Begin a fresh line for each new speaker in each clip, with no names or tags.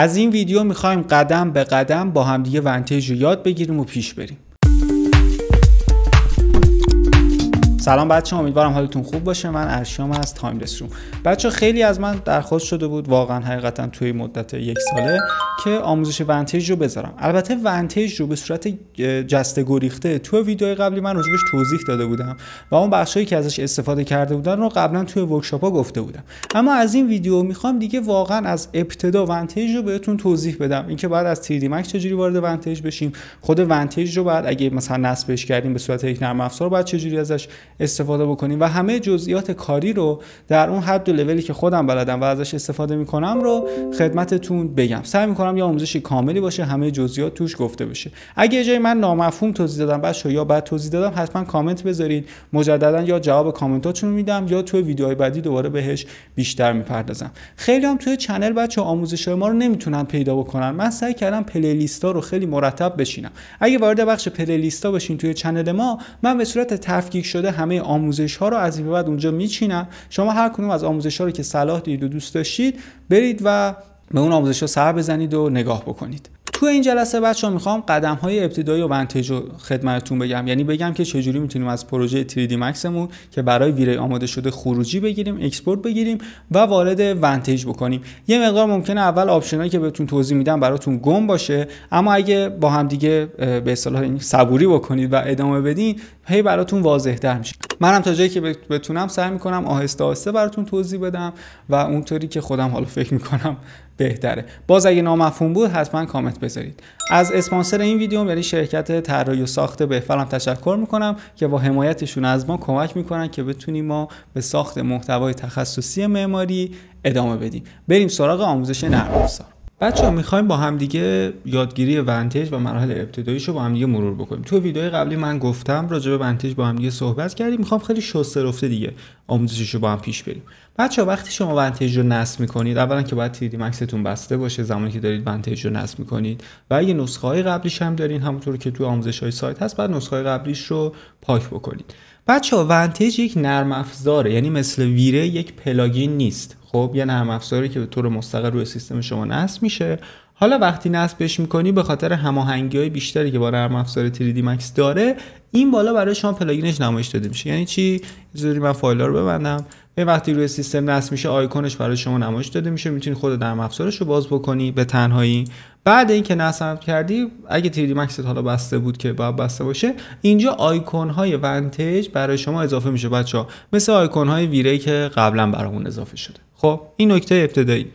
از این ویدیو میخوایم قدم به قدم با همدیگه ونتیج رو یاد بگیریم و پیش بریم سلام بچه امیدوارم حالتون خوب باشه من ارشیام از تایملس روم بچه خیلی از من درخواست شده بود واقعا حقیقتا توی مدت یک ساله که آموزش ونتیج رو بذارم البته ونتیج رو به صورت جسته گریخته تو ویدیوهای قبلی من راجبش توضیح داده بودم و اون بخشایی که ازش استفاده کرده بودن رو قبلا توی ها گفته بودم اما از این ویدیو میخوام دیگه واقعا از ابتدا ونتیج رو بهتون توضیح بدم اینکه بعد از 3D Max چجوری وارد ونتیج بشیم خود ونتیج رو بعد اگه مثلا نصبش کردیم به صورت یک نرم افزار بعد چجوری ازش استفاده بکنیم و همه جزئیات کاری رو در اون حد و لولی که خودم بلدم و ازش استفاده میکنم رو خدمتتون بگم سعی میکنم یا آموزشی کاملی باشه همه جزئیات توش گفته بشه اگه جای من نامفهوم توضیح دادم بچه یا بعد توضیح دادم حتما کامنت بذارید مجددا یا جواب کامنتاتون میدم یا توی ویدیوهای بعدی دوباره بهش بیشتر میپردازم خیلی هم توی چنل بچه آموزش ما رو نمیتونن پیدا بکنن من سعی کردم لیستا رو خیلی مرتب بشینم اگه وارد بخش لیستا بشین توی چنل ما من به صورت تفکیک شده هم همه آموزش ها رو از این بعد اونجا میچینم شما هر کدوم از آموزش ها رو که صلاح دید و دوست داشتید برید و به اون آموزش ها سر بزنید و نگاه بکنید تو این جلسه بچه ها میخوام قدم های ابتدایی و ونتیج رو خدمتتون بگم یعنی بگم که چجوری میتونیم از پروژه 3D مکسمون که برای ویری آماده شده خروجی بگیریم اکسپورت بگیریم و وارد ونتیج بکنیم یه مقدار ممکنه اول آپشنایی که بهتون توضیح میدم براتون گم باشه اما اگه با هم دیگه به اصطلاح صبوری بکنید و ادامه بدین هی براتون واضح در میشه منم تا جایی که بتونم سعی میکنم آهسته آهسته براتون توضیح بدم و اونطوری که خودم حالا فکر میکنم بهتره باز اگه نامفهوم بود حتما کامنت بذارید از اسپانسر این ویدیو یعنی شرکت طراحی و ساخت بهفرم تشکر میکنم که با حمایتشون از ما کمک میکنن که بتونیم ما به ساخت محتوای تخصصی معماری ادامه بدیم بریم سراغ آموزش نرم افزار بچه ها میخوایم با همدیگه یادگیری ونتیج و مراحل ابتداییش رو با همدیگه مرور بکنیم تو ویدیوی قبلی من گفتم راجع به ونتیج با همدیگه صحبت کردیم میخوام خیلی شسته رفته دیگه آموزشش رو با هم پیش بریم بچه ها وقتی شما ونتیج رو نصب میکنید اولا که باید تیدی مکستون بسته باشه زمانی که دارید ونتیج رو نصب میکنید و اگه نسخه های قبلیش هم دارین همونطور که تو آموزش های سایت هست بعد نسخه های قبلیش رو پاک بکنید بچه ها ونتیج یک نرم افزاره یعنی مثل ویره یک پلاگین نیست خب یه نرم افزاری که به طور مستقل روی سیستم شما نصب میشه حالا وقتی نصبش میکنی به خاطر هماهنگی های بیشتری که با نرم افزار 3D Max داره این بالا برای شما پلاگینش نمایش داده میشه یعنی چی زوری من فایل رو ببندم به وقتی روی سیستم نصب میشه آیکونش برای شما نمایش داده میشه میتونی خود نرم افزارش رو باز بکنی به تنهایی بعد اینکه نصب کردی اگه 3D Max حالا بسته بود که باید بسته باشه اینجا آیکون های ونتج برای شما اضافه میشه بچه ها مثل آیکون های ویری که قبلا برامون اضافه شده خب این نکته ابتدایی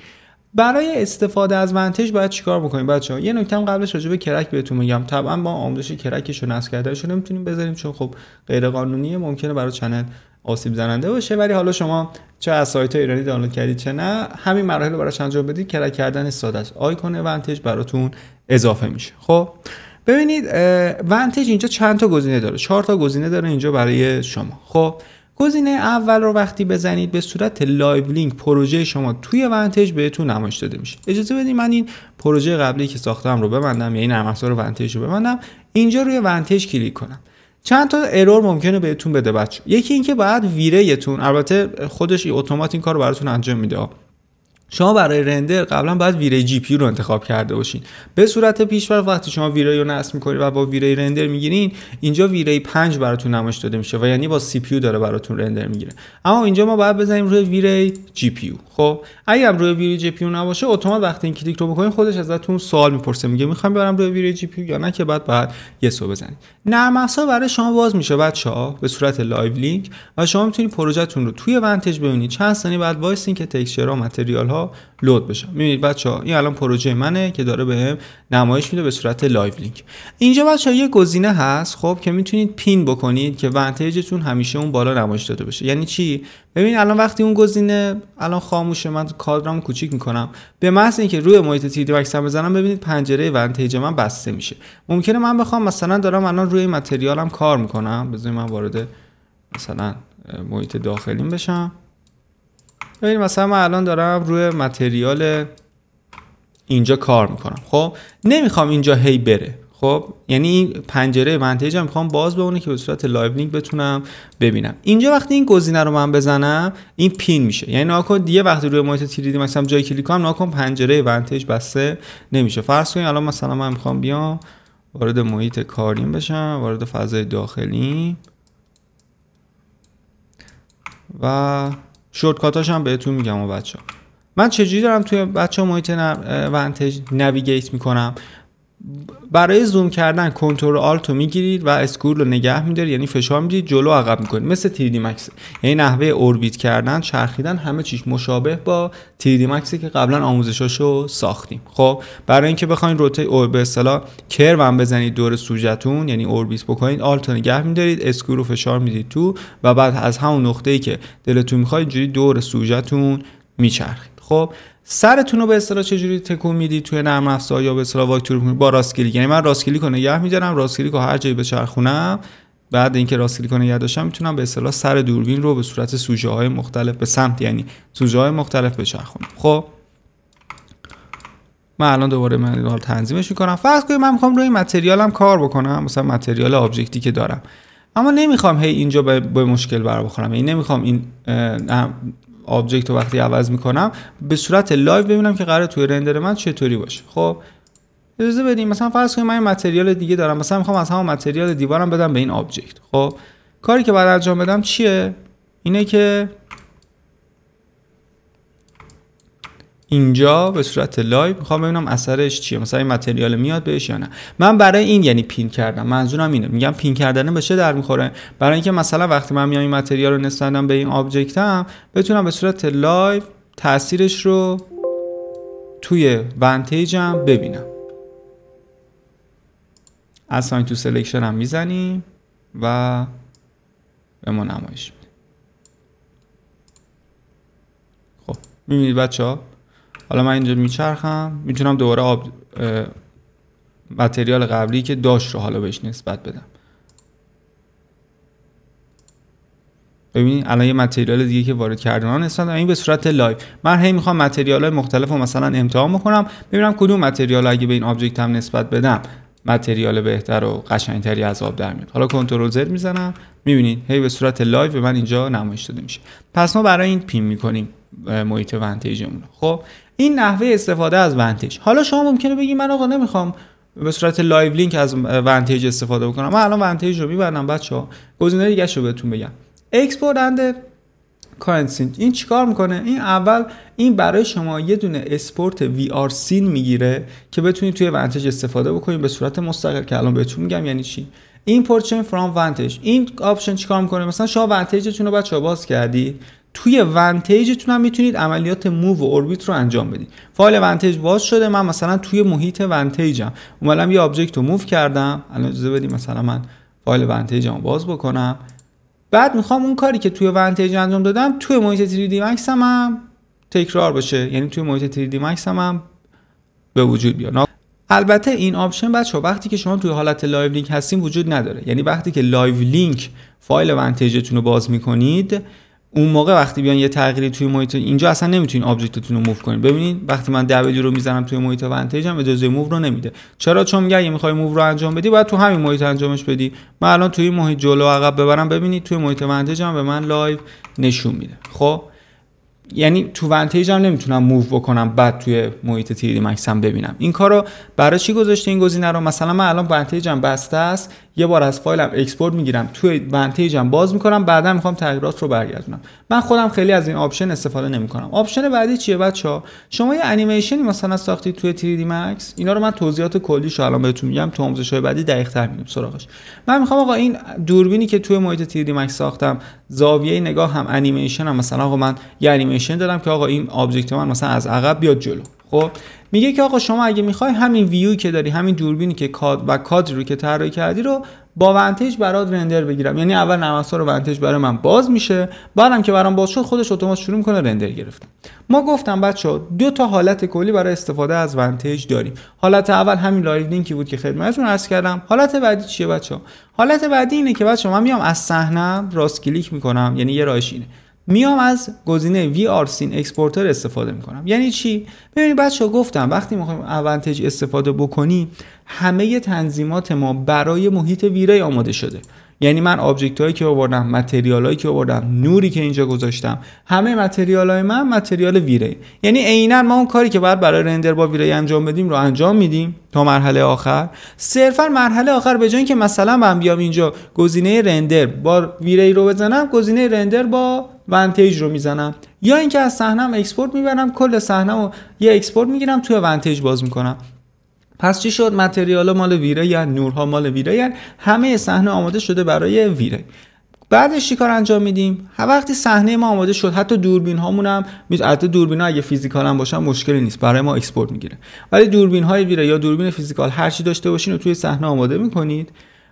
برای استفاده از ونتج باید چیکار بکنیم ها یه نکته هم قبلش راجع به کرک بهتون میگم طبعا با آموزش کرکش رو نصب کردنش رو نمیتونیم بذاریم چون خب غیر قانونیه ممکنه برای چنل آسیب زننده باشه ولی حالا شما چه از سایت ایرانی دانلود کردید چه نه همین مراحل رو براش انجام بدید کرک کردن ساده است آیکون ونتج براتون اضافه میشه خب ببینید ونتج اینجا چند تا گزینه داره چهار تا گزینه داره اینجا برای شما خب گزینه اول رو وقتی بزنید به صورت لایو لینک پروژه شما توی ونتج بهتون نمایش داده میشه اجازه بدید من این پروژه قبلی که ساختم رو ببندم یا یعنی این نرم افزار ونتج رو ببندم اینجا روی ونتج کلیک کنم چند تا ارور ممکنه بهتون بده بچه یکی اینکه بعد ویرهتون البته خودش ای اتومات این کار رو براتون انجام میده شما برای رندر قبلا باید ویری جی پی رو انتخاب کرده باشین به صورت بر وقتی شما ویری رو نصب میکنید و با ویری رندر میگیرین اینجا ویری 5 براتون نمایش داده میشه و یعنی با سی پی داره براتون رندر میگیره اما اینجا ما باید بزنیم روی ویری جی پی خب اگه هم روی ویری جی پی نباشه اتومات وقتی این کلیک رو بکنین خودش ازتون سوال میپرسه میگه میخوام برم روی ویری جی پی یا نه که بعد بعد یه سو بزنید نرم برای شما باز میشه بچه‌ها به صورت لایو لینک و شما میتونید پروژهتون رو توی ونتج ببینید چند ثانیه بعد وایسینگ که تکسچرها و متریال ها لود بشم میبینید بچه ها این الان پروژه منه که داره بهم به نمایش میده به صورت لایو لینک اینجا بچه ها یه گزینه هست خب که میتونید پین بکنید که ونتیجتون همیشه اون بالا نمایش داده بشه یعنی چی ببینید الان وقتی اون گزینه الان خاموشه من کادرم کوچیک میکنم به محض اینکه روی محیط تی هم بزنم ببینید پنجره ونتیج من بسته میشه ممکنه من بخوام مثلا دارم الان روی متریالم کار میکنم بذارید من وارد مثلا محیط داخلیم بشم ببینید مثلا من الان دارم روی متریال اینجا کار میکنم خب نمیخوام اینجا هی بره خب یعنی پنجره منتیج هم میخوام باز بمونه که به صورت لایو لینک بتونم ببینم اینجا وقتی این گزینه رو من بزنم این پین میشه یعنی ناکن دیگه وقتی روی محیط تیریدی مثلا جای کلیک کنم ناکن پنجره ونتج بسته نمیشه فرض کنید الان مثلا من میخوام بیام وارد محیط کاریم بشم وارد فضای داخلی و شورتکاتاش هم بهتون میگم و بچه من چجوری دارم توی بچه محیط ونتج نویگیت میکنم برای زوم کردن کنترل آلتو میگیرید و اسکرول رو نگه میدارید یعنی فشار میدید جلو عقب میکنید مثل تیدی مکس یعنی نحوه اوربیت کردن چرخیدن همه چیز مشابه با تیدی مکسی که قبلا آموزشاشو ساختیم خب برای اینکه بخواید روته اور به اصطلاح کرو بزنید دور سوجتون یعنی اوربیت بکنید آلتو نگه میدارید اسکرول رو فشار میدید تو و بعد از همون نقطه‌ای که دلتون میخواد اینجوری دور سوجتون میچرخید خب سرتون رو به اصطلاح چجوری تکون میدی توی نرم افزار یا به اصطلاح واکتور با راست کلیک یعنی من راست کلیک کنه یه میدارم راست کلیک رو هر جایی بچرخونم بعد اینکه راست کلیک کنه داشتم میتونم به اصطلاح سر دوربین رو به صورت سوژه های مختلف به سمت یعنی سوژه های مختلف بچرخونم خب من الان دوباره من اینو تنظیمش میکنم فرض کنید من میخوام روی متریالم کار بکنم مثلا متریال آبجکتی که دارم اما نمیخوام هی اینجا به, مشکل بر بخورم یعنی نمیخوام این آبجکت رو وقتی عوض میکنم به صورت لایو ببینم که قرار توی رندر من چطوری باشه خب اجازه بدیم مثلا فرض کنیم من متریال دیگه دارم مثلا میخوام از همون متریال دیوارم بدم به این آبجکت خب کاری که باید انجام بدم چیه اینه که اینجا به صورت لایو میخوام ببینم اثرش چیه مثلا این متریال میاد بهش یا نه من برای این یعنی پین کردم منظورم اینه میگم پین کردن به چه در میخوره برای اینکه مثلا وقتی من میام این متریال رو نسبتم به این آبجکتم بتونم به صورت لایو تاثیرش رو توی ونتیجم ببینم اساین تو سلکشن هم میزنیم و به ما نمایش میده خب میبینید بچه ها حالا من اینجا میچرخم میتونم دوباره آب متریال قبلی که داشت رو حالا بهش نسبت بدم ببینید الان یه متریال دیگه که وارد کردن ها نسبت این به صورت لایو من هی میخوام متریال های مختلف رو مثلا امتحان بکنم ببینم کدوم متریال اگه به این آبجکت هم نسبت بدم متریال بهتر و قشنگتری از آب در میاد حالا کنترل زد میزنم میبینید هی به صورت لایو به من اینجا نمایش داده میشه پس ما برای این پیم میکنیم محیط ونتیجمون خب این نحوه استفاده از ونتیج حالا شما ممکنه بگی من آقا نمیخوام به صورت لایو لینک از ونتیج استفاده بکنم من الان ونتیج رو میبرم بچه‌ها گزینه دیگه رو بهتون بگم اکسپورت اندر کارنسین این چیکار میکنه این اول این برای شما یه دونه اسپورت وی آر سین میگیره که بتونید توی ونتیج استفاده بکنید به صورت مستقل که الان بهتون میگم یعنی چی این پرچین فرام ونتیج این آپشن چیکار میکنه مثلا شما ونتیجتون رو بچا باز کردی توی ونتیجتون هم میتونید عملیات موو و اوربیت رو انجام بدید فایل ونتیج باز شده من مثلا توی محیط ونتیجم اومدم یه آبجکت رو موو کردم الان اجازه بدید مثلا من فایل ونتیجم باز بکنم بعد میخوام اون کاری که توی ونتیج انجام دادم توی محیط 3D Max هم, هم تکرار بشه یعنی توی محیط 3D Max هم, هم به وجود بیاد البته این آپشن بچه وقتی که شما توی حالت لایو لینک هستیم وجود نداره یعنی وقتی که لایو لینک فایل ونتیجتون رو باز میکنید اون موقع وقتی بیان یه تغییری توی محیط اینجا اصلا نمیتونین آبجکتتون رو موو کنین ببینید وقتی من دبلیو رو میزنم توی محیط ونتیج هم اجازه موو رو نمیده چرا چون میگه اگه میخوای موو رو انجام بدی باید تو همین محیط انجامش بدی من الان توی محیط جلو عقب ببرم ببینید توی محیط ونتیج هم به من لایو نشون میده خب یعنی تو ونتیج هم نمیتونم موو بکنم بعد توی محیط تیری مکسم ببینم این کارو برای چی گذاشته این گزینه رو مثلا من الان هم بسته است یه بار از فایلم اکسپورت میگیرم توی ونتیجم باز میکنم بعدا میخوام تغییرات رو برگردونم من خودم خیلی از این آپشن استفاده نمیکنم آپشن بعدی چیه بچه شما یه انیمیشنی مثلا ساختی توی 3D Max اینا رو من توضیحات کلیش الان بهتون میگم تو آموزش بعدی دقیق تر سراغش من میخوام آقا این دوربینی که توی محیط 3D Max ساختم زاویه نگاه هم انیمیشن هم مثلا آقا من یه انیمیشن دادم که آقا این آبجکت من مثلا از عقب بیاد جلو خب، میگه که آقا شما اگه میخوای همین ویوی که داری همین دوربینی که کاد و کادر رو که طراحی کردی رو با ونتیج برات رندر بگیرم یعنی اول نماسا رو ونتیج برای من باز میشه بعدم که برام باز شد خودش اتومات شروع میکنه رندر گرفتن ما گفتم بچه دو تا حالت کلی برای استفاده از ونتیج داریم حالت اول همین لایو لینکی بود که خدمتتون عرض کردم حالت بعدی چیه بچه حالت بعدی اینه که بچه من میام از صحنه راست کلیک میکنم یعنی یه راهش میام از گزینه سین اکسپورتر استفاده میکنم یعنی چی ببینید بچه ها گفتم وقتی میخوایم اونتج استفاده بکنی همه تنظیمات ما برای محیط ویری آماده شده یعنی من آبجکت هایی که آوردم متریال هایی که آوردم نوری که اینجا گذاشتم همه متریال های من متریال ویری یعنی عینا ما اون کاری که باید برای رندر با ویری انجام بدیم رو انجام میدیم تا مرحله آخر صرفا مرحله آخر به جای که مثلا من بیام اینجا گزینه رندر با ویری رو بزنم گزینه رندر با ونتیج رو میزنم یا اینکه از صحنم اکسپورت میبرم کل صحنه رو یه اکسپورت میگیرم توی ونتیج باز میکنم پس چی شد متریال مال ویره یا نورها مال ویره یا همه صحنه آماده شده برای ویره بعدش چیکار انجام میدیم وقتی صحنه ما آماده شد حتی دوربین هامون هم دوربین ها اگه فیزیکال هم باشن مشکلی نیست برای ما اکسپورت میگیره ولی دوربین های ویره یا دوربین فیزیکال هر چی داشته باشین رو توی صحنه آماده میکنید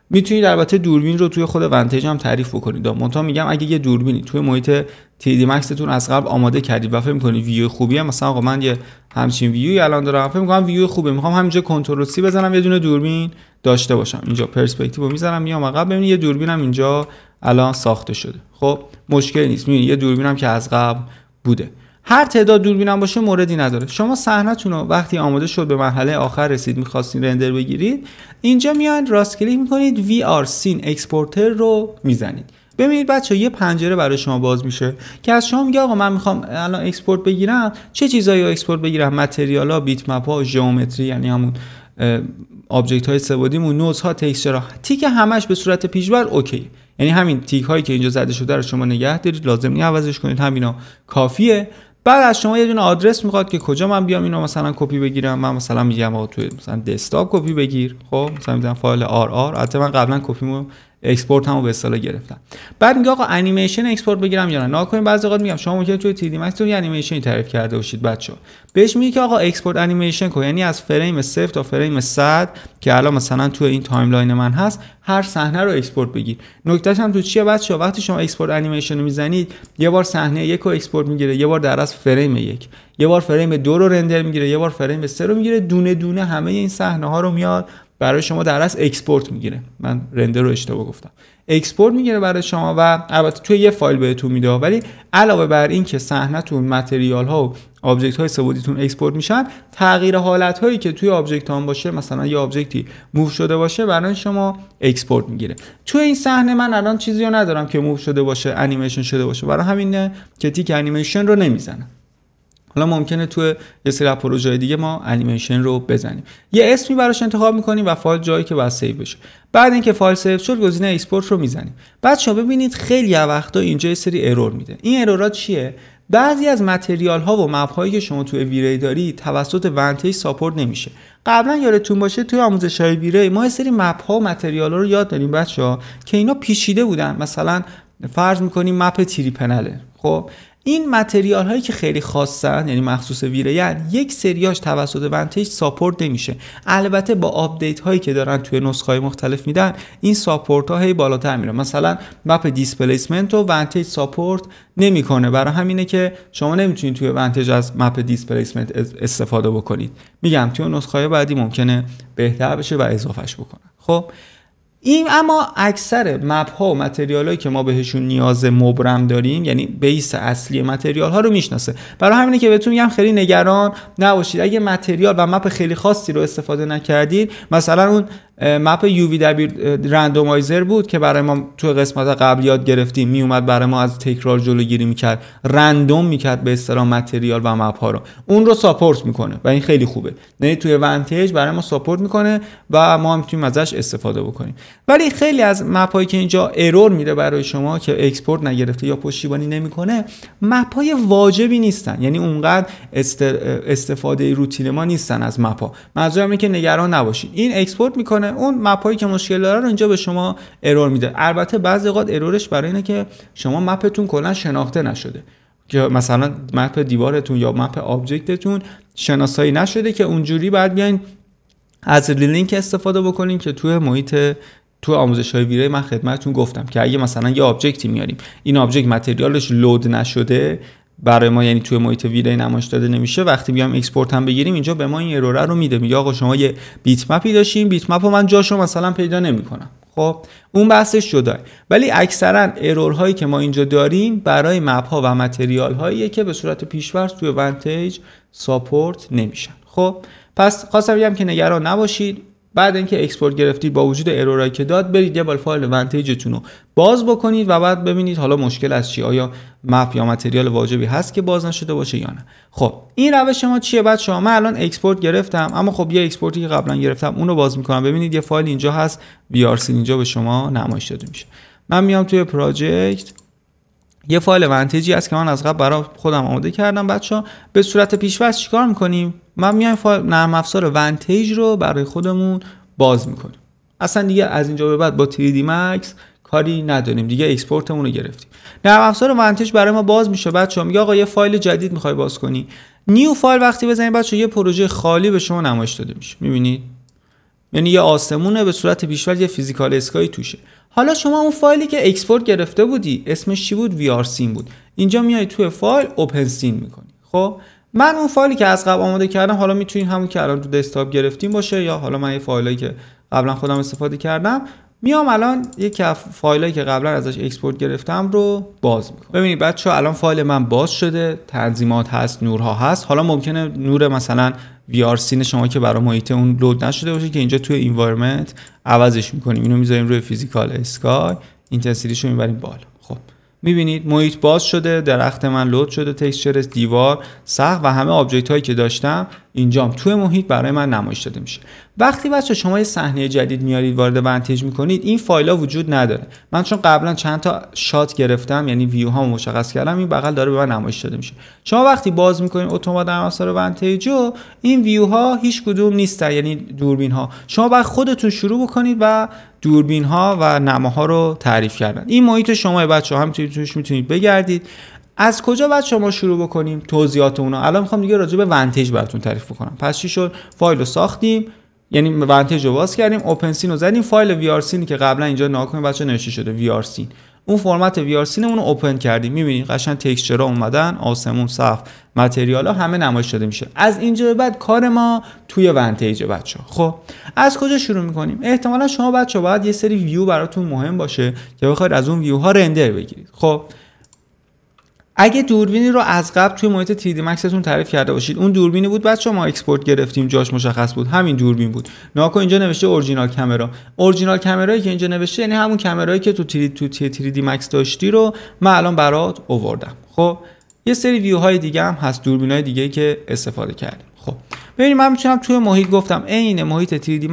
میتونید البته دوربین رو توی خود ونتیج هم تعریف بکنید منتها میگم اگه یه دوربینی توی محیط تیدی مکستون از قبل آماده کردید و فکر می‌کنید ویو خوبیه مثلا آقا من یه همچین ویوی الان دارم فکر می‌کنم ویو خوبه میخوام همینجا کنترل سی بزنم یه دونه دوربین داشته باشم اینجا پرسپکتیو میزنم میام عقب ببینید یه دوربینم اینجا الان ساخته شده خب مشکل نیست میبینید یه دوربینم که از قبل بوده هر تعداد دوربینم باشه موردی نداره شما صحنهتون رو وقتی آماده شد به مرحله آخر رسید میخواستین رندر بگیرید اینجا میان راست کلیک میکنید VR سین اکسپورتر رو میزنید ببینید بچه یه پنجره برای شما باز میشه که از شما میگه آقا من میخوام الان اکسپورت بگیرم چه چیزایی رو اکسپورت بگیرم متریال ها بیت مپ ها ژئومتری یعنی همون آبجکت های و نوز ها تکسچر ها تیک همش به صورت پیشبر اوکی یعنی همین تیک هایی که اینجا زده شده رو شما نگه دارید لازم نیست عوضش کنید همینا کافیه بعد از شما یه دونه آدرس میخواد که کجا من بیام اینو مثلا کپی بگیرم من مثلا میگم آقا توی مثلا دسکتاپ کپی بگیر خب مثلا میگم فایل آر آر البته من قبلا کپیمو اکسپورت هم به اصطلاح گرفتم بعد میگه آقا انیمیشن اکسپورت بگیرم یا نه ناکنین بعضی وقت میگم شما ممکنه توی تی دی مکس تو انیمیشن تعریف کرده باشید بچه بهش میگه که آقا اکسپورت انیمیشن کن یعنی از فریم 0 تا فریم 100 که الان مثلا تو این تایملاین من هست هر صحنه رو اکسپورت بگیر نکتهش هم تو چیه بچه وقتی شما اکسپورت انیمیشن رو میزنید یه بار صحنه یک رو اکسپورت میگیره یه بار در از فریم یک یه بار فریم دو رو رندر میگیره یه بار فریم سه رو میگیره دونه دونه همه این صحنه ها رو میاد برای شما در از اکسپورت میگیره من رندر رو اشتباه گفتم اکسپورت میگیره برای شما و البته توی یه فایل بهتون میده ولی علاوه بر این که صحنهتون متریال ها و آبجکت های سبودیتون اکسپورت میشن تغییر حالت هایی که توی آبجکت هم باشه مثلا یه آبجکتی موو شده باشه برای شما اکسپورت میگیره توی این صحنه من الان چیزی رو ندارم که موو شده باشه انیمیشن شده باشه برای همینه که تیک انیمیشن رو نمیزنم حالا ممکنه تو یه سری پروژه دیگه ما انیمیشن رو بزنیم یه اسمی براش انتخاب میکنیم و فایل جایی که باید سیو بشه بعد اینکه فایل سیو شد گزینه اکسپورت رو میزنیم بعد شما ببینید خیلی وقتا اینجا یه سری ارور میده این ارورا چیه بعضی از متریال ها و مپ هایی که شما توی ویری داری توسط ونتیج ساپورت نمیشه قبلا یادتون باشه توی آموزش های ویری ما یه سری مپ ها و متریال ها رو یاد داریم بچه ها که اینا پیچیده بودن مثلا فرض میکنیم مپ تری پنله خب این متریال هایی که خیلی خاصن یعنی مخصوص ویریان یک سریاش توسط ونتیج ساپورت نمیشه البته با آپدیت هایی که دارن توی نسخه های مختلف میدن این ساپورت ها هی بالاتر میره مثلا مپ دیسپلیسمنت رو ونتیج ساپورت نمیکنه برای همینه که شما نمیتونید توی ونتیج از مپ دیسپلیسمنت استفاده بکنید میگم توی نسخه های بعدی ممکنه بهتر بشه و اضافهش بکنه. خب این اما اکثر مپ ها و متریال هایی که ما بهشون نیاز مبرم داریم یعنی بیس اصلی متریال ها رو میشناسه برای همینه که بهتون میگم خیلی نگران نباشید اگه متریال و مپ خیلی خاصی رو استفاده نکردید مثلا اون مپ یو وی دبیر رندومایزر بود که برای ما تو قسمت قبل یاد گرفتیم می اومد برای ما از تکرار جلوگیری میکرد رندوم میکرد به اصطلاح متریال و مپ ها رو اون رو ساپورت میکنه و این خیلی خوبه نه یعنی توی ونتیج برای ما ساپورت میکنه و ما هم میتونیم ازش استفاده بکنیم ولی خیلی از مپ هایی که اینجا ارور میده برای شما که اکسپورت نگرفته یا پشتیبانی نمیکنه مپ های واجبی نیستن یعنی اونقدر استفاده روتین ما نیستن از مپ ها منظورم که نگران نباشید این اکسپورت میکنه میکنه اون مپایی که مشکل داره رو اینجا به شما ارور میده البته بعضی اوقات ارورش برای اینه که شما مپتون کلا شناخته نشده که مثلا مپ دیوارتون یا مپ آبجکتتون شناسایی نشده که اونجوری بعد بیاین از لینک استفاده بکنین که توی محیط تو آموزش های ویره من خدمتتون گفتم که اگه مثلا یه آبجکتی میاریم این آبجکت متریالش لود نشده برای ما یعنی توی محیط ویلای نمایش داده نمیشه وقتی بیام اکسپورت هم بگیریم اینجا به ما این اروره رو میده میگه آقا شما یه بیت مپی داشتین بیت مپو رو من جاشو مثلا پیدا نمیکنم خب اون بحثش جداه ولی اکثرا ارورهایی که ما اینجا داریم برای مپ ها و متریال هایی که به صورت پیشورز توی ونتیج ساپورت نمیشن خب پس خواستم بگم که نگران نباشید بعد اینکه اکسپورت گرفتید با وجود ارورایی که داد برید یه بار فایل ونتیجتون رو باز بکنید و بعد ببینید حالا مشکل از چی آیا مپ یا متریال واجبی هست که باز نشده باشه یا نه خب این روش ما چیه بعد شما من الان اکسپورت گرفتم اما خب یه اکسپورتی که قبلا گرفتم اون رو باز میکنم ببینید یه فایل اینجا هست وی اینجا به شما نمایش داده میشه من میام توی پراجکت یه فایل ونتیجی هست که من از قبل برای خودم آماده کردم بچه به صورت پیش‌فرض چیکار میکنیم من میایم فایل نرم افزار ونتیج رو برای خودمون باز میکنیم اصلا دیگه از اینجا به بعد با 3D Max کاری نداریم دیگه اکسپورتمون رو گرفتیم نرم افزار ونتیج برای ما باز میشه بچه میگه آقا یه فایل جدید میخوای باز کنی نیو فایل وقتی بزنید بچه یه پروژه خالی به شما نمایش داده میشه میبینید یعنی یه آسمونه به صورت بیشتر یه فیزیکال اسکای توشه حالا شما اون فایلی که اکسپورت گرفته بودی اسمش چی بود وی بود اینجا میای توی فایل اوپن سین میکنی خب من اون فایلی که از قبل آماده کردم حالا میتونین همون که الان تو دسکتاپ گرفتیم باشه یا حالا من یه فایلی که قبلا خودم استفاده کردم میام الان یک از که قبلا ازش اکسپورت گرفتم رو باز میکنم ببینید بچه الان فایل من باز شده تنظیمات هست نورها هست حالا ممکنه نور مثلا سین شما که برای محیط اون لود نشده باشه که اینجا توی انوایرمنت عوضش میکنیم اینو میذاریم روی فیزیکال اسکای اینتنسیتی رو میبریم بالا خب میبینید محیط باز شده درخت من لود شده تکسچرس، دیوار سقف و همه آبجکت هایی که داشتم اینجام توی محیط برای من نمایش داده میشه وقتی بچه شما یه صحنه جدید میارید وارد ونتیج میکنید این فایل ها وجود نداره من چون قبلا چند تا شات گرفتم یعنی ویو ها مشخص کردم این بغل داره به من نمایش داده میشه شما وقتی باز میکنید اتومات عناصر ونتیج و این ویو ها هیچ کدوم نیستن یعنی دوربین ها شما باید خودتون شروع بکنید و دوربین ها و نماها رو تعریف کردن این محیط شما بچه هم توش میتونید بگردید از کجا باید شما شروع بکنیم توضیحات اونا الان میخوام دیگه راجع به ونتیج براتون تعریف بکنم پس چی شد فایل رو ساختیم یعنی ونتیج رو باز کردیم اوپن سین رو زدیم فایل وی آر سینی که قبلا اینجا ناکن بچه نوشته شده وی آر سین اون فرمت وی آر سین اون رو اوپن کردیم میبینید قشنگ تکسچرها اومدن آسمون صف متریال ها همه نمایش داده میشه از اینجا به بعد کار ما توی ونتیج بچه خب از کجا شروع میکنیم احتمالا شما بچه باید یه سری ویو براتون مهم باشه که بخواید از اون ویو ها رندر بگیرید خب اگه دوربینی رو از قبل توی محیط تیدی مکستون تعریف کرده باشید اون دوربینی بود بعد شما اکسپورت گرفتیم جاش مشخص بود همین دوربین بود ناکو اینجا نوشته اورجینال کامرا اورجینال کامرایی که اینجا نوشته یعنی همون کامرایی که تو تیدی تو تیدی مکس داشتی رو من الان برات اووردم خب یه سری ویو های دیگه هم هست دوربین های دیگه که استفاده کردیم خب ببینید من میتونم توی محیط گفتم عین محیط 3D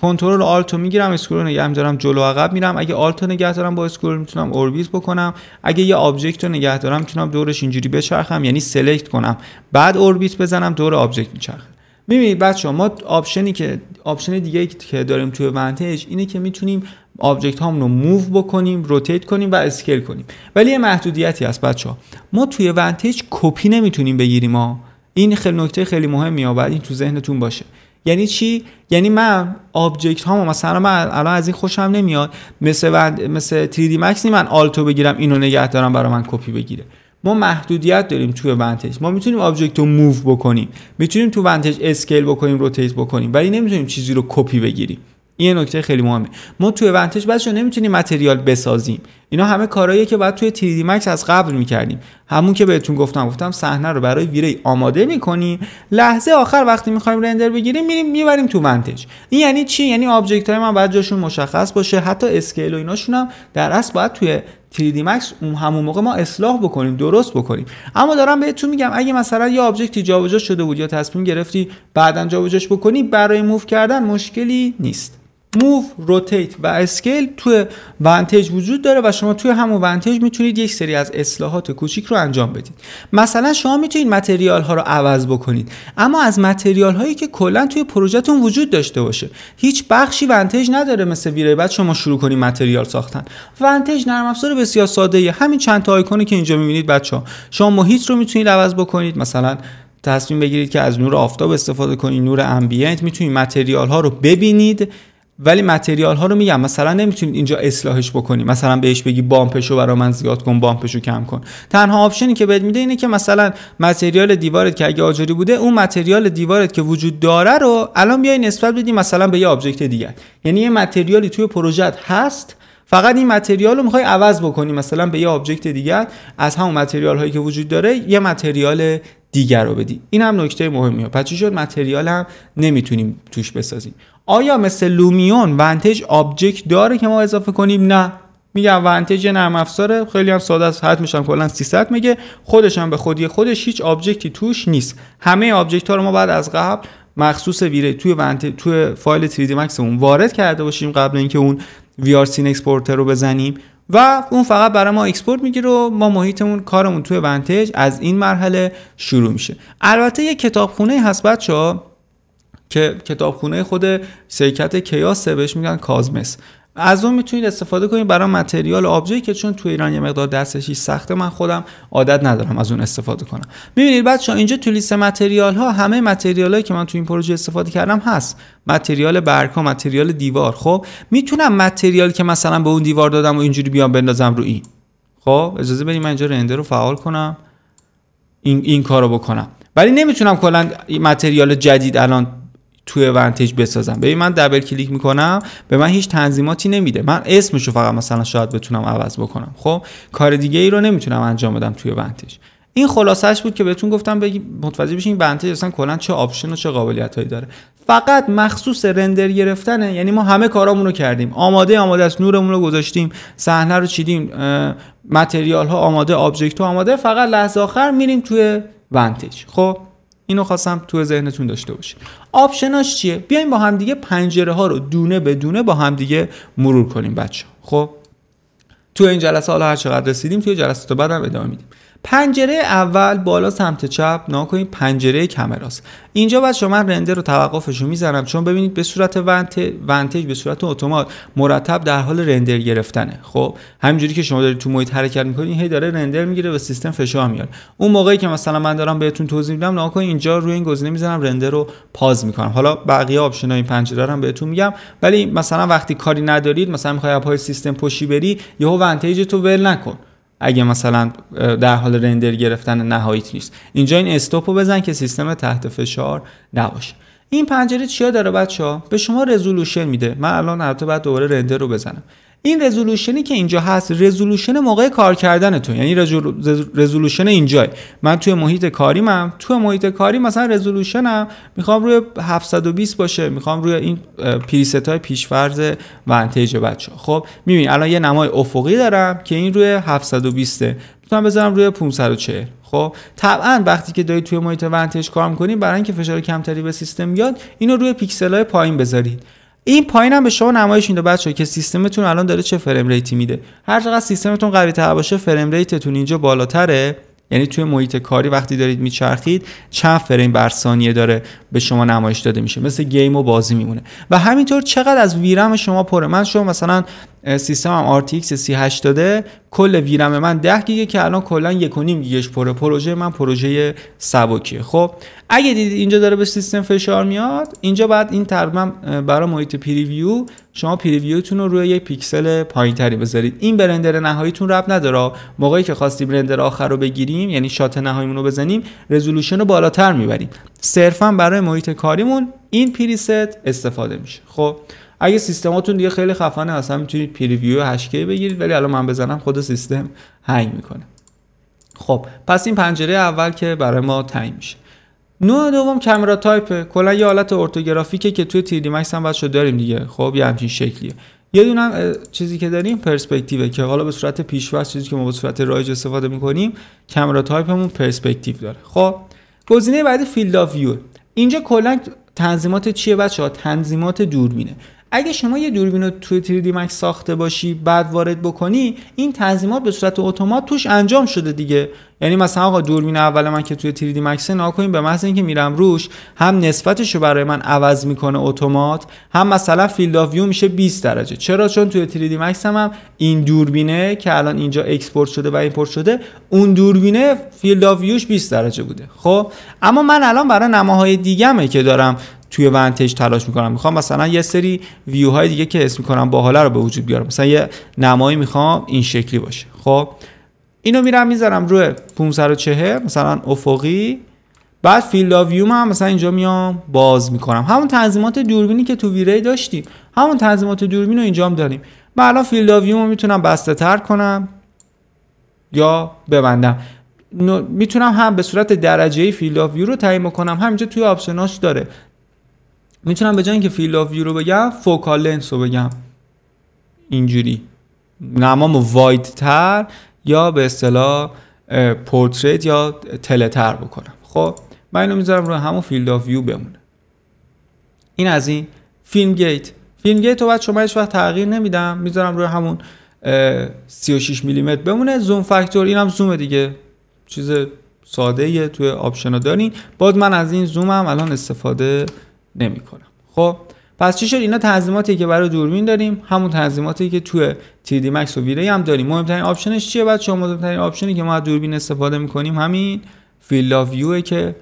کنترل آلتو میگیرم اسکرول نگه میدارم جلو عقب میرم اگه آلتو نگه دارم با اسکرول میتونم اوربیت بکنم اگه یه آبجکت رو نگه دارم میتونم دورش اینجوری بچرخم یعنی سلکت کنم بعد اوربیت بزنم دور آبجکت میچرخه میبینید بچه ما آپشنی که آپشن دیگه که داریم توی ونتیج اینه که میتونیم آبجکت هامون رو موو بکنیم روتیت کنیم و اسکیل کنیم ولی یه محدودیتی هست بچه ها. ما توی ونتیج کپی نمیتونیم بگیریم ها این خیلی نکته خیلی ها این تو ذهنتون باشه یعنی چی یعنی من آبجکت هامو مثلا من الان از این خوشم نمیاد مثل و... مثل 3D Max من آلتو بگیرم اینو نگه دارم برای من کپی بگیره ما محدودیت داریم توی ونتج ما میتونیم آبجکت رو موو بکنیم میتونیم تو ونتج اسکیل بکنیم روتیت بکنیم ولی نمیتونیم چیزی رو کپی بگیریم این نکته خیلی مهمه ما توی ونتج بچا نمیتونیم متریال بسازیم اینا همه کارهاییه که بعد توی 3D Max از قبل میکردیم همون که بهتون گفتم گفتم صحنه رو برای ویری آماده میکنیم لحظه آخر وقتی میخوایم رندر بگیریم میریم میبریم تو ونتج این یعنی چی یعنی آبجکت های من باید جاشون مشخص باشه حتی اسکیل و ایناشون هم در اصل باید توی 3D Max اون همون موقع ما اصلاح بکنیم درست بکنیم اما دارم بهتون میگم اگه مثلا یه آبجکتی جابجا شده بود یا تصمیم گرفتی بعدا جابجاش بکنی برای موو کردن مشکلی نیست موو روتیت و اسکیل توی ونتج وجود داره و شما توی همون ونتج میتونید یک سری از اصلاحات کوچیک رو انجام بدید مثلا شما میتونید متریال ها رو عوض بکنید اما از متریال هایی که کلا توی پروژهتون وجود داشته باشه هیچ بخشی ونتج نداره مثل ویره بعد شما شروع کنید متریال ساختن ونتج نرم افزار بسیار ساده ای همین چند تا آیکونی که اینجا میبینید بچه ها شما محیط رو میتونید عوض بکنید مثلا تصمیم بگیرید که از نور آفتاب استفاده کنید نور امبینت میتونید متریال ها رو ببینید ولی متریال ها رو میگم مثلا نمیتونید اینجا اصلاحش بکنی مثلا بهش بگی بامپشو برای من زیاد کن بامپشو کم کن تنها آپشنی که بهت میده اینه که مثلا متریال دیوارت که اگه آجری بوده اون متریال دیوارت که وجود داره رو الان بیای نسبت بدی مثلا به یه آبجکت دیگه یعنی یه متریالی توی پروژت هست فقط این متریال رو میخوای عوض بکنی مثلا به یه آبجکت دیگر از همون متریال هایی که وجود داره یه متریال دیگر رو بدی این هم نکته مهمیه پس چی متریال هم نمیتونیم توش بسازیم آیا مثل لومیون ونتج آبجکت داره که ما اضافه کنیم نه میگم ونتج نرم افزاره خیلی هم ساده است حتمش هم کلا 300 میگه خودش هم به خودی خودش هیچ آبجکتی توش نیست همه آبجکت ها رو ما بعد از قبل مخصوص ویره توی توی فایل 3D اون وارد کرده باشیم قبل اینکه اون ویارسین اکسپورتر رو بزنیم و اون فقط برای ما اکسپورت میگیره و ما محیطمون کارمون توی ونتج از این مرحله شروع میشه البته یه کتابخونه هست بچه‌ها که کتابخونه خود سیکت کیاسه بهش میگن کازمس از اون میتونید استفاده کنید برای متریال آبجی که چون تو ایران یه مقدار دستشی سخته من خودم عادت ندارم از اون استفاده کنم میبینید بچه اینجا تو لیست متریال ها همه متریال هایی که من تو این پروژه استفاده کردم هست متریال ها متریال دیوار خب میتونم متریال که مثلا به اون دیوار دادم و اینجوری بیام بندازم رو این خب اجازه بدید من اینجا رندر رو فعال کنم این این کارو بکنم ولی نمیتونم کلا متریال جدید الان توی ونتیج بسازم ببین من دبل کلیک میکنم به من هیچ تنظیماتی نمیده من اسمش رو فقط مثلا شاید بتونم عوض بکنم خب کار دیگه ای رو نمیتونم انجام بدم توی ونتیج این خلاصش بود که بهتون گفتم بگی متوجه بشین ونتیج اصلا کلا چه آپشن و چه قابلیت هایی داره فقط مخصوص رندر گرفتنه یعنی ما همه کارامون رو کردیم آماده آماده است نورمون رو گذاشتیم صحنه رو چیدیم متریال ها آماده آبجکت ها آماده فقط لحظه آخر میریم توی ونتیج خب اینو خواستم تو ذهنتون داشته باشید آپشناش چیه بیایم با همدیگه پنجره ها رو دونه به دونه با همدیگه مرور کنیم بچه خب تو این جلسه حالا هر چقدر رسیدیم توی جلسات بعدم ادامه میدیم پنجره اول بالا سمت چپ کنید پنجره کمراست اینجا بعد شما رندر رو توقفش رو میزنم چون ببینید به صورت ونتج به صورت اتومات مرتب در حال رندر گرفتنه خب همینجوری که شما دارید تو محیط حرکت میکنید هی داره رندر میگیره و سیستم فشار میاد اون موقعی که مثلا من دارم بهتون توضیح میدم ناکن اینجا روی این گزینه میزنم رندر رو پاز میکنم حالا بقیه آپشن این پنجره رو هم بهتون میگم ولی مثلا وقتی کاری ندارید مثلا میخوای اپ سیستم پشی بری یهو ونتج تو ول نکن اگه مثلا در حال رندر گرفتن نهاییت نیست اینجا این رو بزن که سیستم تحت فشار نباشه این پنجره چیا داره بچه ها؟ به شما رزولوشن میده من الان حتی باید دوباره رندر رو بزنم این رزولوشنی که اینجا هست رزولوشن موقع کار کردن تو یعنی رزولوشن اینجا. من توی محیط کاریمم توی محیط کاری مثلا رزولوشنم میخوام روی 720 باشه میخوام روی این پریست های ونتج ونتیج بچه خب میبینی الان یه نمای افقی دارم که این روی 720 میتونم بذارم روی 540 خب طبعا وقتی که دارید توی محیط ونتیج کار میکنید برای اینکه فشار کمتری به سیستم بیاد اینو روی پیکسل های پایین بذارید این پایین هم به شما نمایش میده بچه که سیستمتون الان داره چه فریم ریتی میده هر چقدر سیستمتون قوی تر باشه فریم ریتتون اینجا بالاتره یعنی توی محیط کاری وقتی دارید میچرخید چند فریم بر ثانیه داره به شما نمایش داده میشه مثل گیم و بازی میمونه و همینطور چقدر از ویرم شما پره من شما مثلا سیستم هم RTX 3080 داده کل ویرم من 10 گیگه که الان کلا 1.5 گیگش پره پروژه من پروژه سبکیه خب اگه دیدید اینجا داره به سیستم فشار میاد اینجا بعد این تقریبا برای محیط پریویو شما پریویوتون رو روی یک پیکسل پایینتری بذارید این به نهاییتون رب نداره موقعی که خواستی رندر آخر رو بگیریم یعنی شات نهاییمون رو بزنیم رزولوشن رو بالاتر میبریم صرفا برای محیط کاریمون این پریست استفاده میشه خب اگه سیستماتون دیگه خیلی خفنه اصلا میتونید پریویو 8K بگیرید ولی الان من بزنم خود سیستم هنگ میکنه خب پس این پنجره اول که برای ما تعیین میشه نوع دوم کامرا تایپ کلا یه حالت ارتوگرافیکه که توی تیدی مکس هم بچا داریم دیگه خب یه همچین شکلیه یه دونه چیزی که داریم پرسپکتیو که حالا به صورت پیشواز چیزی که ما به صورت رایج استفاده میکنیم کامرا تایپمون پرسپکتیو داره خب گزینه بعدی فیلد اف ویو اینجا کلا تنظیمات چیه بچه ها تنظیمات دوربینه اگه شما یه دوربین رو توی 3D Max ساخته باشی بعد وارد بکنی این تنظیمات به صورت اتومات توش انجام شده دیگه یعنی مثلا آقا دوربین اول من که توی 3D Max ناکنیم به محض اینکه میرم روش هم نسبتش رو برای من عوض میکنه اتومات هم مثلا فیلد آف ویو میشه 20 درجه چرا چون توی 3D Max هم, هم این دوربینه که الان اینجا اکسپورت شده و ایمپورت شده اون دوربینه فیلد آف ویوش 20 درجه بوده خب اما من الان برای نماهای دیگه‌مه که دارم توی ونتج تلاش میکنم میخوام مثلا یه سری ویوهای دیگه که اسم میکنم باحاله رو به وجود بیارم مثلا یه نمایی میخوام این شکلی باشه خب اینو میرم میذارم روی 540 مثلا افقی بعد فیلد آف ویو هم مثلا اینجا میام باز میکنم همون تنظیمات دوربینی که تو ویری داشتیم همون تنظیمات دوربین رو اینجا هم داریم من الان فیلد آف ویو میتونم بسته کنم یا ببندم میتونم هم به صورت درجه فیلد آف ویو رو تعیین کنم همینجا توی آپشناش داره میتونم به جای اینکه فیلد آف ویو رو بگم فوکال لنس رو بگم اینجوری نمام واید تر یا به اصطلاح پورتریت یا تله تر بکنم خب من اینو میذارم رو همون فیلد آف ویو بمونه این از این فیلم گیت فیلم گیت رو بعد شما هیچ وقت تغییر نمیدم میذارم روی همون 36 میلیمتر بمونه زوم فاکتور اینم زوم دیگه چیز ساده توی آپشن دارین باز من از این زومم الان استفاده نمیکنم خب پس چی شد اینا تنظیماتی که برای دوربین داریم همون تنظیماتی که توی 3 مکس و ویری هم داریم مهمترین آپشنش چیه بچه‌ها مهمترین آپشنی که ما از دوربین استفاده میکنیم همین فیلد آف ویو که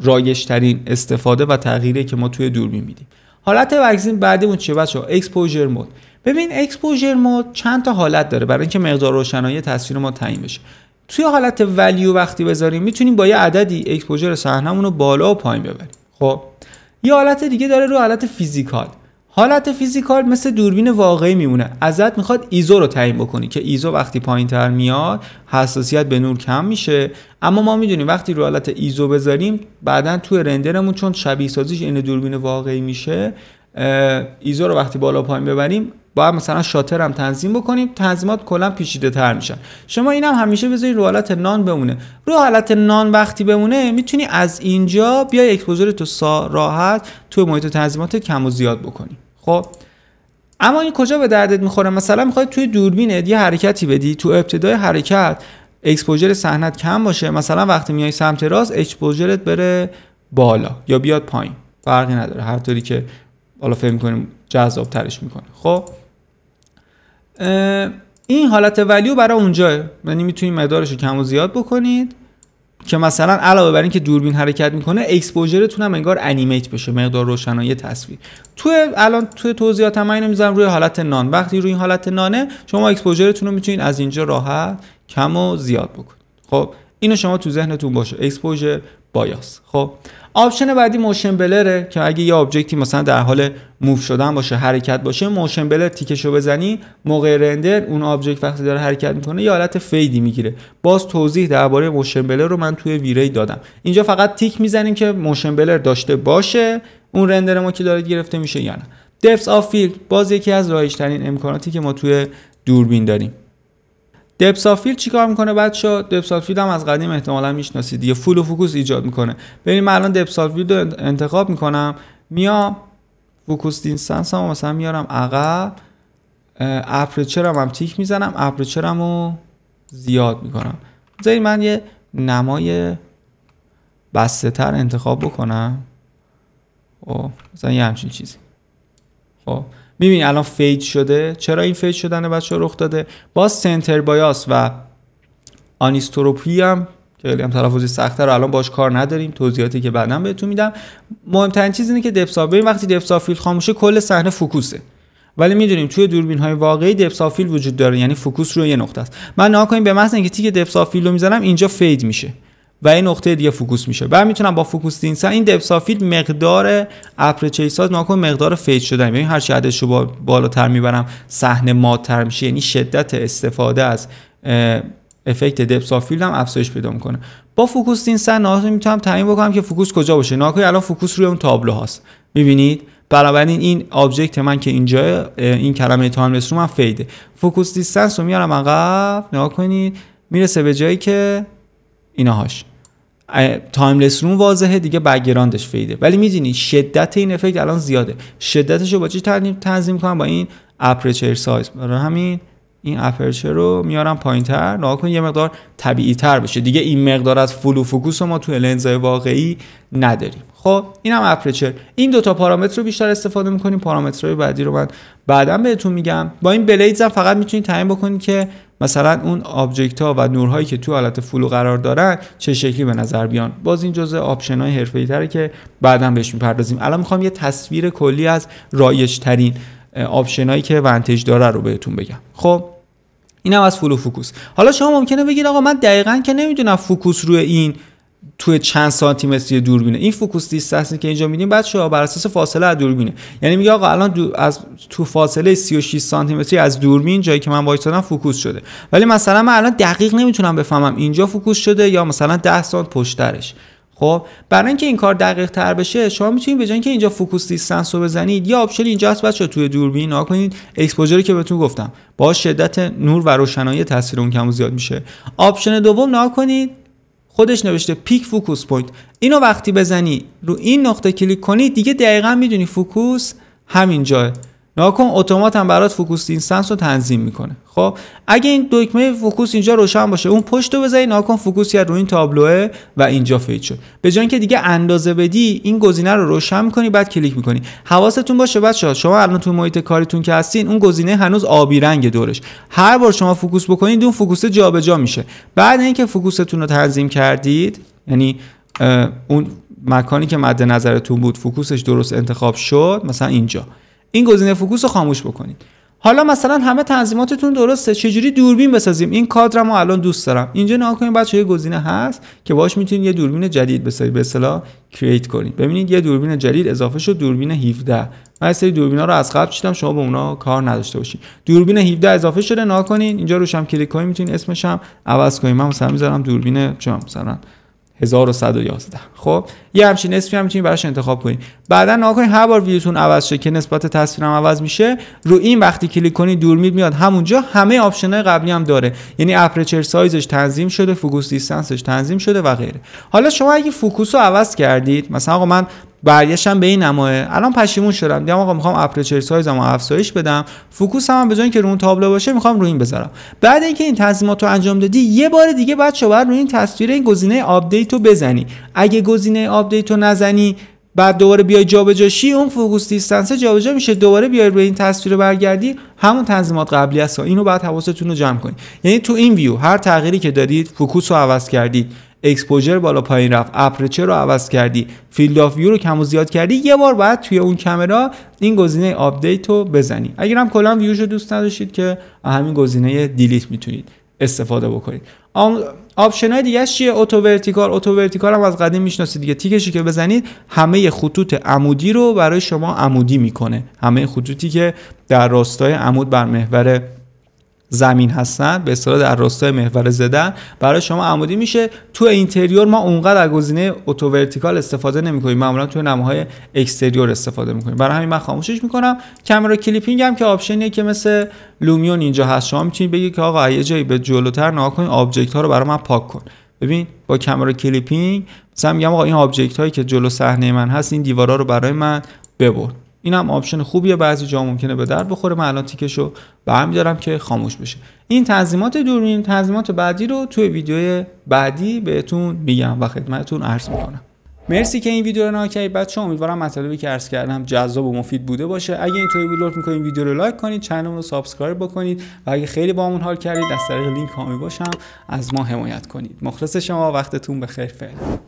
رایج ترین استفاده و تغییری که ما توی دوربین میدیم حالت بعدی اون چیه بچه‌ها اکسپوژر مود ببین اکسپوژر مود چند تا حالت داره برای اینکه مقدار روشنایی تصویر ما تعیین بشه توی حالت ولیو وقتی بذاریم میتونیم با یه عددی اکسپوژر صحنمون رو بالا و پایین ببریم خب یه حالت دیگه داره رو حالت فیزیکال حالت فیزیکال مثل دوربین واقعی میمونه ازت میخواد ایزو رو تعیین بکنی که ایزو وقتی پایین تر میاد حساسیت به نور کم میشه اما ما میدونیم وقتی رو حالت ایزو بذاریم بعدا توی رندرمون چون شبیه سازیش این دوربین واقعی میشه ایزو رو وقتی بالا پایین ببریم باید مثلا شاتر هم تنظیم بکنیم تنظیمات کلا پیچیده تر میشن شما اینم همیشه بذارید رو حالت نان بمونه رو حالت نان وقتی بمونه میتونی از اینجا بیای اکسپوزر تو سا راحت توی محیط تنظیمات کم و زیاد بکنی خب اما این کجا به دردت میخوره مثلا میخوای توی دوربین یه حرکتی بدی تو ابتدای حرکت اکسپوژر صحنت کم باشه مثلا وقتی میای سمت راست اکسپوژرت بره بالا یا بیاد پایین فرقی نداره هر که حالا فکر کنیم جذاب ترش میکنه خب این حالت ولیو برای اونجا یعنی میتونید مدارش رو کم و زیاد بکنید که مثلا علاوه بر اینکه دوربین حرکت میکنه اکسپوژرتون هم انگار انیمیت بشه مقدار روشنایی تصویر تو الان تو توضیحات من اینو میذارم روی حالت نان وقتی روی این حالت نانه شما اکسپوژرتون رو میتونید از اینجا راحت کم و زیاد بکنید خب اینو شما تو ذهنتون باشه اکسپوژر بایاس خب آپشن بعدی موشن بلره که اگه یه آبجکتی مثلا در حال موو شدن باشه حرکت باشه موشن بلر تیکشو بزنی موقع رندر اون آبجکت وقتی داره حرکت میکنه یه حالت فیدی میگیره باز توضیح درباره موشن بلر رو من توی ویری دادم اینجا فقط تیک میزنیم که موشن بلر داشته باشه اون رندر ما که داره گرفته میشه یا نه دپس آف فیلد باز یکی از رایج ترین امکاناتی که ما توی دوربین داریم دپسافیل چیکار میکنه بچا دپسافیل هم از قدیم احتمالا میشناسید یه فول و فوکوس ایجاد میکنه ببین من الان دپسافیل رو انتخاب میکنم میام فوکوس دینستنس هم مثلا میارم عقب اپرچر هم تیک میزنم هم رو زیاد میکنم زیر من یه نمای بسته تر انتخاب بکنم خب، مثلا یه همچین چیزی خب میبینی الان فید شده چرا این فید شدن بچه رخ داده با سنتر بایاس و آنیستروپی هم که خیلی هم تلفظی سخته رو الان باش کار نداریم توضیحاتی که بعدا بهتون میدم مهمترین چیز اینه که دپسا وقتی دپسافیل خاموشه کل صحنه فوکوسه ولی میدونیم توی دوربین های واقعی دپسافیل وجود داره یعنی فوکوس روی یه نقطه است من نها به محض اینکه تیک دپسافیل رو میزنم اینجا فید میشه و این نقطه دیگه فوکوس میشه بعد میتونم با فوکوس دینسا این دپسافیل مقدار اپرچیساز کنم مقدار فید شدن یعنی هر عددش رو بالاتر میبرم صحنه ماتر میشه یعنی شدت استفاده از افکت دپسافیل هم افزایش پیدا میکنه با فوکوس دینسا ناکن میتونم تعیین بکنم که فوکوس کجا باشه ناکن الان فوکوس روی اون تابلو هاست میبینید بنابراین این آبجکت من که اینجا این کلمه تایم رو من فیده فوکوس دیستنس رو میارم عقب نگاه کنید میرسه به جایی که هاش تایملس روم واضحه دیگه بگراندش فیده ولی میدونی شدت این افکت الان زیاده شدتش رو با چی تنظیم کنم با این اپرچر سایز برای همین این اپرچر رو میارم پایین تر نها کن یه مقدار طبیعی تر بشه دیگه این مقدار از فلو فوکوس ما تو لنزهای واقعی نداریم خب این هم اپرچر این دوتا پارامتر رو بیشتر استفاده میکنیم پارامترهای بعدی رو من بعدا بهتون میگم با این بلیدز فقط میتونید تعیین بکنید که مثلا اون آبجکت ها و نورهایی که تو حالت فلو قرار دارن چه شکلی به نظر بیان باز این جزء آپشن های حرفه‌ای تره که بعدا بهش میپردازیم الان میخوام یه تصویر کلی از رایج ترین آپشن هایی که ونتج داره رو بهتون بگم خب اینم از فلو فوکوس حالا شما ممکنه بگید آقا من دقیقا که نمیدونم فوکوس روی این توی چند سانتی متری دوربینه این فوکوس دیستنس که اینجا میدیم بچه ها بر اساس فاصله از دوربینه یعنی میگه آقا الان از تو فاصله 36 سانتی متری از دوربین جایی که من وایسادم فوکوس شده ولی مثلا من الان دقیق نمیتونم بفهمم اینجا فوکوس شده یا مثلا 10 سانت پشترش خب برای اینکه این کار دقیق تر بشه شما میتونید به جای اینکه اینجا فوکوس دیستنس رو بزنید یا آپشن اینجا هست بچه توی دوربین نگاه کنید اکسپوژری که بهتون گفتم با شدت نور و روشنایی تاثیر اون کم زیاد میشه آپشن دوم نا کنید خودش نوشته پیک فوکوس پوینت اینو وقتی بزنی رو این نقطه کلیک کنی دیگه دقیقا میدونی فوکوس همین جاه ناکن اتومات هم برات فوکوس اینستنس رو تنظیم میکنه خب اگه این دکمه فوکوس اینجا روشن باشه اون پشت رو بزنی ناکن فوکوس یا روی این تابلوه و اینجا فید شد به جای اینکه دیگه اندازه بدی این گزینه رو روشن میکنی بعد کلیک میکنی حواستون باشه بچه‌ها شما الان تو محیط کاریتون که هستین اون گزینه هنوز آبی رنگ دورش هر بار شما فوکوس بکنید اون فوکوس جابجا جا میشه بعد اینکه فوکوستون رو تنظیم کردید یعنی اون مکانی که مد نظرتون بود فوکوسش درست انتخاب شد مثلا اینجا این گزینه فوکوس رو خاموش بکنید حالا مثلا همه تنظیماتتون درسته چجوری دوربین بسازیم این کادرمو الان دوست دارم اینجا نگاه کنید بچه یه گزینه هست که باش میتونید یه دوربین جدید بسازید به اصطلاح کرییت کنید ببینید یه دوربین جدید اضافه شد دوربین 17 من سری دوربینا رو از قبل چیدم شما به اونا کار نداشته باشید دوربین 17 اضافه شده نگاه اینجا روشم کلیک کنید میتونید اسمش هم عوض کنید من مثلا میذارم دوربین چم مثلا 1111 خب یه همچین اسمی هم میتونید براش انتخاب کنید بعدا نگاه کنید هر بار ویوتون عوض شه که نسبت تصویرم عوض میشه رو این وقتی کلیک کنید دور میاد میاد همونجا همه آپشن های قبلی هم داره یعنی اپرچر سایزش تنظیم شده فوکوس دیستنسش تنظیم شده و غیره حالا شما اگه فوکوس رو عوض کردید مثلا آقا من برگشتم به این نمایه الان پشیمون شدم دیگه آقا میخوام اپرچر سایزمو افزایش بدم فوکوس هم, به جای اینکه رو اون تابلو باشه میخوام رو این بذارم بعد اینکه این تنظیمات رو انجام دادی یه بار دیگه شو بر روی این تصویر این گزینه آپدیت رو بزنی اگه گزینه آپدیت رو نزنی بعد دوباره بیای جابجاشی اون فوکوس دیستنس جابجا میشه دوباره بیای روی این تصویر برگردی همون تنظیمات قبلی هست اینو بعد حواستون رو جمع کنید یعنی تو این ویو هر تغییری که دادید فوکوس رو عوض کردید اکسپوژر بالا پایین رفت اپرچر رو عوض کردی فیلد آف ویو رو کم و زیاد کردی یه بار باید توی اون کامرا این گزینه آپدیت رو بزنی اگر هم کلا ویوش رو دوست نداشتید که همین گزینه دیلیت میتونید استفاده بکنید آپشن های دیگه چیه اتو ورتیکال اتو ورتیکال هم از قدیم میشناسید دیگه تیکشی که بزنید همه خطوط عمودی رو برای شما عمودی میکنه همه خطوطی که در راستای عمود بر محور زمین هستن به اصطلاح در راستای محور زدن برای شما عمودی میشه تو اینتریور ما اونقدر از گزینه اتو ورتیکال استفاده نمیکنیم معمولا تو نماهای اکستریور استفاده کنیم برای همین من خاموشش میکنم کامرا کلیپینگ هم که آپشنیه که مثل لومیون اینجا هست شما میتونید بگید که آقا یه جایی به جلوتر نها کن آبجکت ها رو برای من پاک کن ببین با کامرا کلیپینگ مثلا میگم آقا این آبجکت هایی که جلو صحنه من هست این دیوارا رو برای من ببرد این هم آپشن خوبیه بعضی جا ممکنه به در بخوره من الان تیکشو برمیدارم که خاموش بشه این تنظیمات دوربین تنظیمات بعدی رو توی ویدیو بعدی بهتون میگم و خدمتتون عرض میکنم مرسی که این ویدیو رو نگاه کردید امیدوارم مطالبی که عرض کردم جذاب و مفید بوده باشه اگه اینطوری بود لطف ویدیو رو لایک کنید چنل رو سابسکرایب بکنید و اگه خیلی باهمون حال کردید از طریق لینک هامی باشم از ما حمایت کنید مخلص شما وقتتون بخیر فعلا